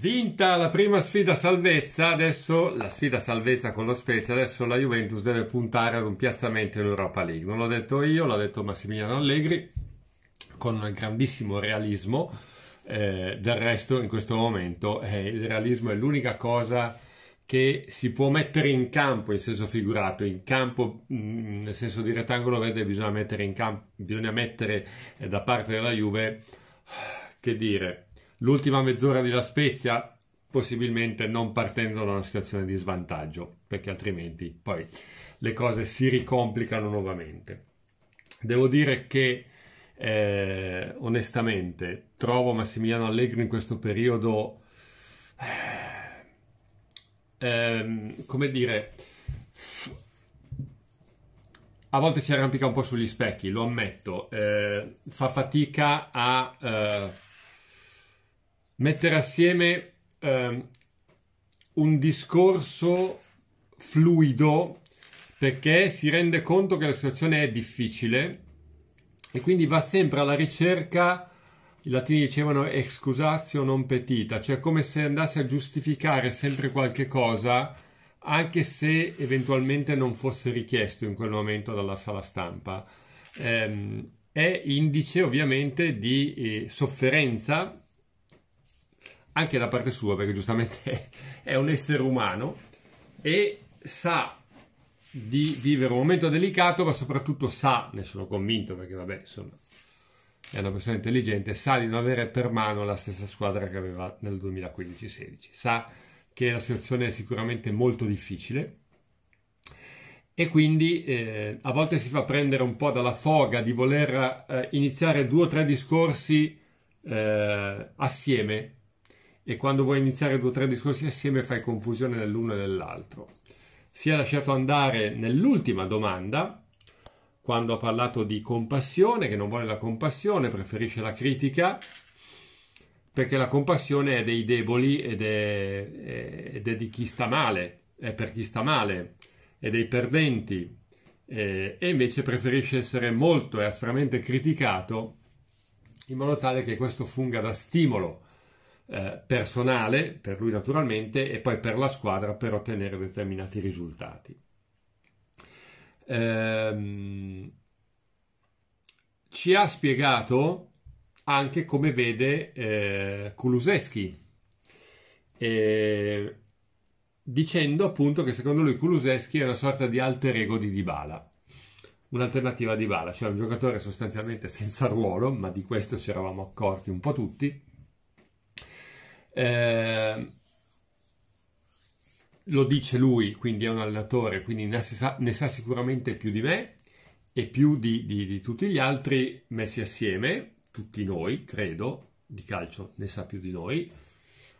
Vinta la prima sfida salvezza, adesso la sfida salvezza con lo Spezia, adesso la Juventus deve puntare ad un piazzamento in Europa League. Non l'ho detto io, l'ha detto Massimiliano Allegri con grandissimo realismo. Eh, del resto, in questo momento, eh, il realismo è l'unica cosa che si può mettere in campo in senso figurato, in campo mh, mm, nel senso di rettangolo verde bisogna mettere in campo, bisogna mettere eh, da parte della Juve, che dire, l'ultima mezz'ora di La Spezia possibilmente non partendo da una situazione di svantaggio, perché altrimenti poi le cose si ricomplicano nuovamente. Devo dire che eh, onestamente trovo Massimiliano Allegri in questo periodo, eh, ehm, come dire, a volte si arrampica un po' sugli specchi, lo ammetto, eh, fa fatica a eh, mettere assieme eh, un discorso fluido perché si rende conto che la situazione è difficile e quindi va sempre alla ricerca, i latini dicevano excusatio non petita, cioè come se andasse a giustificare sempre qualche cosa anche se eventualmente non fosse richiesto in quel momento dalla sala stampa. Eh, è indice ovviamente di eh, sofferenza anche da parte sua, perché giustamente è un essere umano e sa di vivere un momento delicato, ma soprattutto sa, ne sono convinto perché vabbè, insomma, è una persona intelligente, sa di non avere per mano la stessa squadra che aveva nel 2015-16, sa che la situazione è sicuramente molto difficile e quindi eh, a volte si fa prendere un po' dalla foga di voler eh, iniziare due o tre discorsi eh, assieme e quando vuoi iniziare due o tre discorsi assieme fai confusione nell'uno e nell'altro. Si è lasciato andare nell'ultima domanda, quando ha parlato di compassione, che non vuole la compassione, preferisce la critica, perché la compassione è dei deboli ed è, ed è di chi sta male, è per chi sta male, è dei perdenti, e invece preferisce essere molto e aspramente criticato in modo tale che questo funga da stimolo eh, personale, per lui naturalmente, e poi per la squadra per ottenere determinati risultati. Ehm, ci ha spiegato anche come vede eh, Kuluseschi, eh, dicendo appunto che secondo lui Kuluseschi è una sorta di alter ego di Dybala un'alternativa di Bala, cioè un giocatore sostanzialmente senza ruolo, ma di questo ci eravamo accorti un po' tutti, Ehm, lo dice lui, quindi è un allenatore, quindi ne sa, ne sa sicuramente più di me e più di, di, di, tutti gli altri messi assieme, tutti noi, credo, di calcio ne sa più di noi.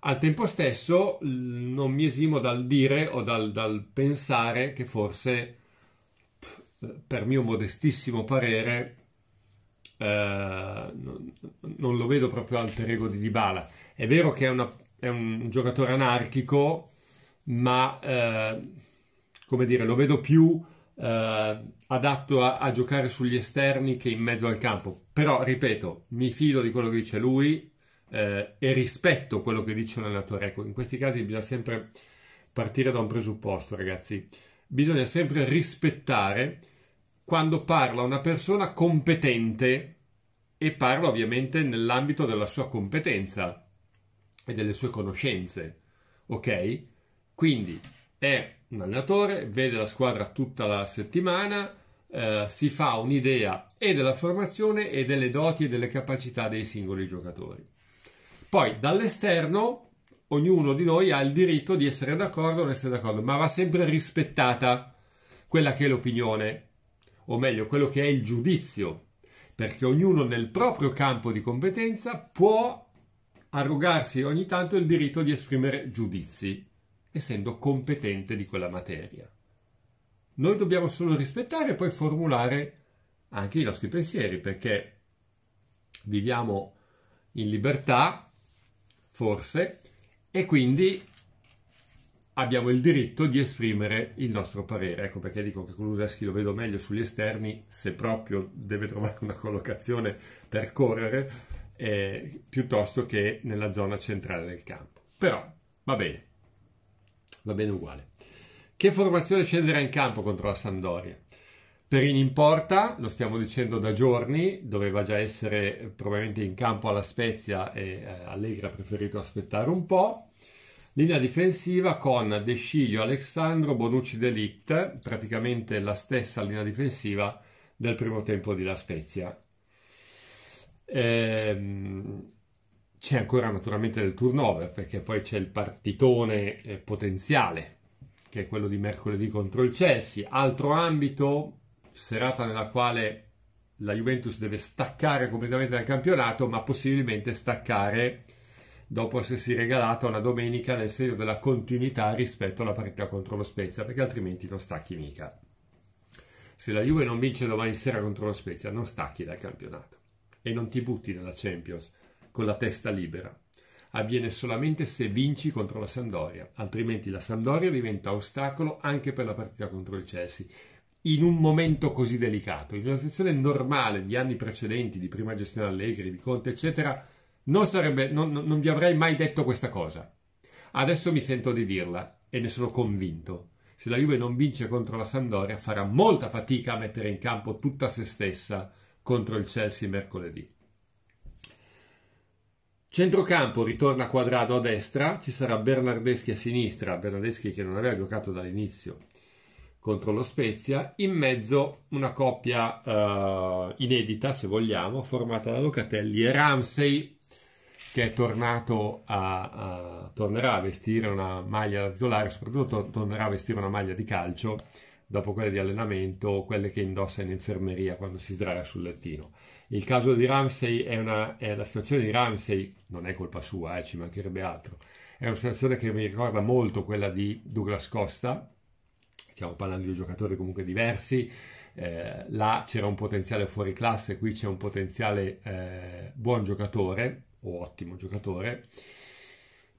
Al tempo stesso non mi esimo dal dire o dal, dal pensare che forse, per mio modestissimo parere, eh, non, non, lo vedo proprio al perigo di Dybala è vero che è, una, è un giocatore anarchico, ma eh, come dire, lo vedo più eh, adatto a, a, giocare sugli esterni che in mezzo al campo. Però, ripeto, mi fido di quello che dice lui eh, e rispetto quello che dice un allenatore. Ecco, in questi casi bisogna sempre partire da un presupposto, ragazzi. Bisogna sempre rispettare quando parla una persona competente e parla ovviamente nell'ambito della sua competenza e delle sue conoscenze. Ok? Quindi è un allenatore, vede la squadra tutta la settimana, eh, si fa un'idea e della formazione e delle doti e delle capacità dei singoli giocatori. Poi dall'esterno ognuno di noi ha il diritto di essere d'accordo o non essere d'accordo, ma va sempre rispettata quella che è l'opinione, o meglio, quello che è il giudizio, perché ognuno nel proprio campo di competenza può arrogarsi ogni tanto il diritto di esprimere giudizi, essendo competente di quella materia. Noi dobbiamo solo rispettare e poi formulare anche i nostri pensieri, perché viviamo in libertà, forse, e quindi abbiamo il diritto di esprimere il nostro parere. Ecco perché dico che con Luseschi lo vedo meglio sugli esterni, se proprio deve trovare una collocazione per correre, eh, piuttosto che nella zona centrale del campo. Però va bene, va bene uguale. Che formazione scenderà in campo contro la Sampdoria? Perini in porta, lo stiamo dicendo da giorni, doveva già essere probabilmente in campo alla Spezia e eh, Allegra ha preferito aspettare un po'. Linea difensiva con De Sciglio, Alessandro, Bonucci, Delict, praticamente la stessa linea difensiva del primo tempo di La Spezia, Ehm, c'è ancora naturalmente del turnover perché poi c'è il partitone eh, potenziale che è quello di mercoledì contro il Chelsea. Altro ambito, serata nella quale la Juventus deve staccare completamente dal campionato, ma possibilmente staccare dopo essersi regalata una domenica nel segno della continuità rispetto alla partita contro lo Spezia, perché altrimenti non stacchi mica. Se la Juve non vince domani sera contro lo Spezia, non stacchi dal campionato e non ti butti nella Champions con la testa libera. Avviene solamente se vinci contro la Sandoria, altrimenti la Sandoria diventa ostacolo anche per la partita contro il Chelsea. In un momento così delicato, in una situazione normale di anni precedenti, di prima gestione Allegri, di Conte, eccetera, non, sarebbe, non, non vi avrei mai detto questa cosa. Adesso mi sento di dirla e ne sono convinto. Se la Juve non vince contro la Sandoria farà molta fatica a mettere in campo tutta se stessa contro il Chelsea mercoledì. Centrocampo ritorna quadrato a destra, ci sarà Bernardeschi a sinistra, Bernardeschi che non aveva giocato dall'inizio contro lo Spezia, in mezzo una coppia uh, inedita se vogliamo, formata da Locatelli e Ramsey che è tornato a, a tornerà a vestire una maglia da titolare, soprattutto tornerà a vestire una maglia di calcio dopo quelle di allenamento o quelle che indossa in infermeria quando si sdraia sul lettino. Il caso di Ramsey è una, è la situazione di Ramsey, non è colpa sua, eh, ci mancherebbe altro, è una situazione che mi ricorda molto quella di Douglas Costa, stiamo parlando di giocatori comunque diversi, eh, là c'era un potenziale fuori classe, qui c'è un potenziale eh, buon giocatore o ottimo giocatore,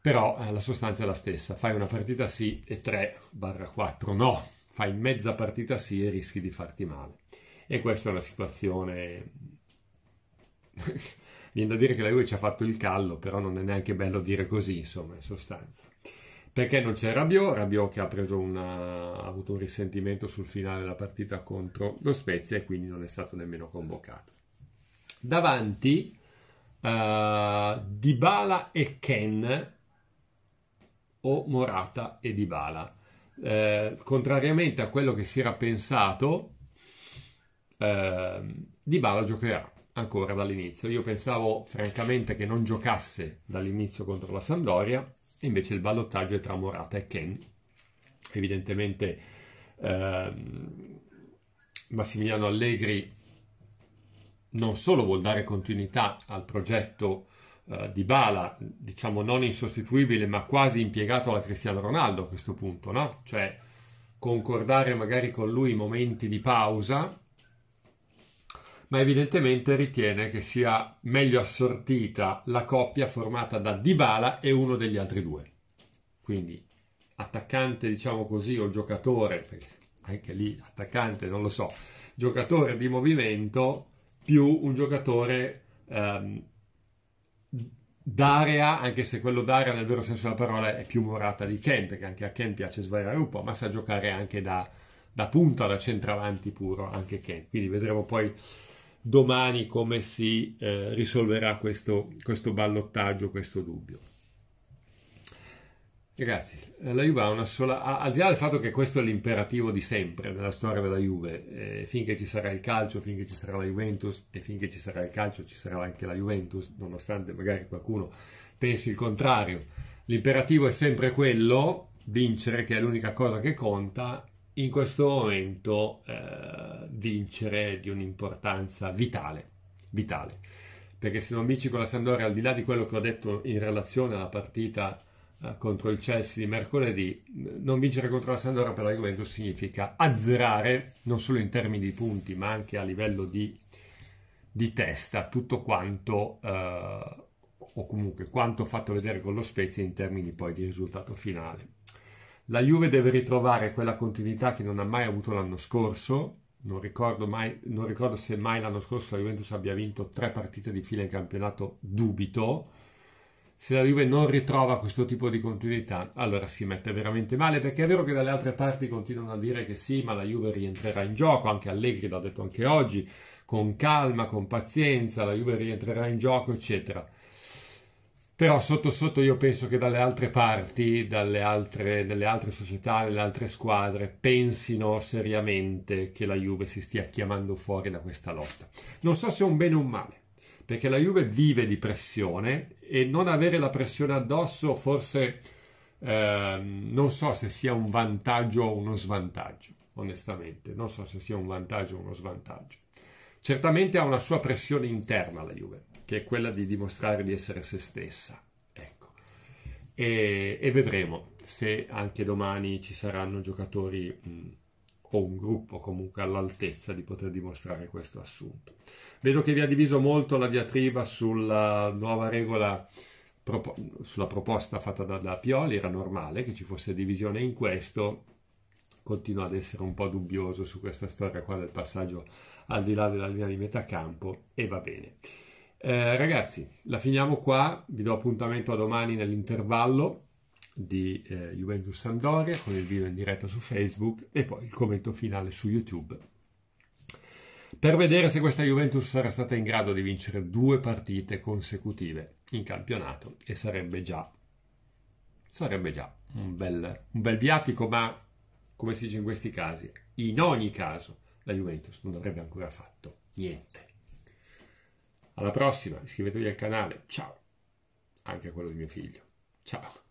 però eh, la sostanza è la stessa, fai una partita sì e 3-4 no, fai mezza partita sì e rischi di farti male. E questa è una situazione... Viene da dire che la Juve ci ha fatto il callo, però non è neanche bello dire così, insomma, in sostanza. Perché non c'è Rabiot, Rabiot che ha, una... ha avuto un risentimento sul finale della partita contro lo Spezia e quindi non è stato nemmeno convocato. Davanti uh, Dybala e Ken o Morata e Dybala eh, contrariamente a quello che si era pensato, eh, Di Bala giocherà ancora dall'inizio. Io pensavo francamente che non giocasse dall'inizio contro la Sampdoria, invece il ballottaggio è tra Morata e Ken. Evidentemente eh, Massimiliano Allegri non solo vuol dare continuità al progetto uh, di Bala, diciamo non insostituibile, ma quasi impiegato alla Cristiano Ronaldo a questo punto, no? Cioè concordare magari con lui i momenti di pausa, ma evidentemente ritiene che sia meglio assortita la coppia formata da Dybala e uno degli altri due. Quindi attaccante, diciamo così, o giocatore, perché anche lì attaccante, non lo so, giocatore di movimento più un giocatore ehm, d'area, anche se quello d'area nel vero senso della parola è più morata di Ken, perché anche a Ken piace sbagliare un po', ma sa giocare anche da, da punta, da centravanti puro, anche Ken. Quindi vedremo poi domani come si eh, risolverà questo, questo ballottaggio, questo dubbio. Ragazzi, la Juve ha una sola. Al di là del fatto che questo è l'imperativo di sempre nella storia della Juve, eh, finché ci sarà il calcio, finché ci sarà la Juventus e finché ci sarà il calcio ci sarà anche la Juventus, nonostante magari qualcuno pensi il contrario. L'imperativo è sempre quello, vincere, che è l'unica cosa che conta. In questo momento, eh, vincere di un'importanza vitale, vitale. Perché se non vinci con la Sandoria, al di là di quello che ho detto in relazione alla partita eh, contro il Chelsea di mercoledì, eh, non vincere contro la Sandora per la Juventus significa azzerare non solo in termini di punti ma anche a livello di, di testa tutto quanto eh, o comunque quanto fatto vedere con lo Spezia in termini poi di risultato finale. La Juve deve ritrovare quella continuità che non ha mai avuto l'anno scorso, non ricordo, mai, non ricordo se mai l'anno scorso la Juventus abbia vinto tre partite di fila in campionato, dubito, se la Juve non ritrova questo tipo di continuità, allora si mette veramente male, perché è vero che dalle altre parti continuano a dire che sì, ma la Juve rientrerà in gioco, anche Allegri l'ha detto anche oggi, con calma, con pazienza, la Juve rientrerà in gioco, eccetera. Però sotto sotto io penso che dalle altre parti, dalle altre, dalle altre società, dalle altre squadre, pensino seriamente che la Juve si stia chiamando fuori da questa lotta. Non so se è un bene o un male perché la Juve vive di pressione e non avere la pressione addosso forse eh, non so se sia un vantaggio o uno svantaggio, onestamente, non so se sia un vantaggio o uno svantaggio. Certamente ha una sua pressione interna la Juve, che è quella di dimostrare di essere se stessa. Ecco. E, e vedremo se anche domani ci saranno giocatori... Mh, o un gruppo comunque all'altezza di poter dimostrare questo assunto. Vedo che vi ha diviso molto la diatriba sulla nuova regola, sulla proposta fatta da, da Pioli, era normale che ci fosse divisione in questo, continuo ad essere un po' dubbioso su questa storia qua del passaggio al di là della linea di metà campo e va bene. Eh, ragazzi, la finiamo qua, vi do appuntamento a domani nell'intervallo di eh, Juventus Sampdoria con il video in diretta su Facebook e poi il commento finale su YouTube. Per vedere se questa Juventus sarà stata in grado di vincere due partite consecutive in campionato e sarebbe già, sarebbe già un, bel, un bel viatico, ma come si dice in questi casi, in ogni caso la Juventus non avrebbe ancora fatto niente. Alla prossima, iscrivetevi al canale, ciao, anche a quello di mio figlio, ciao.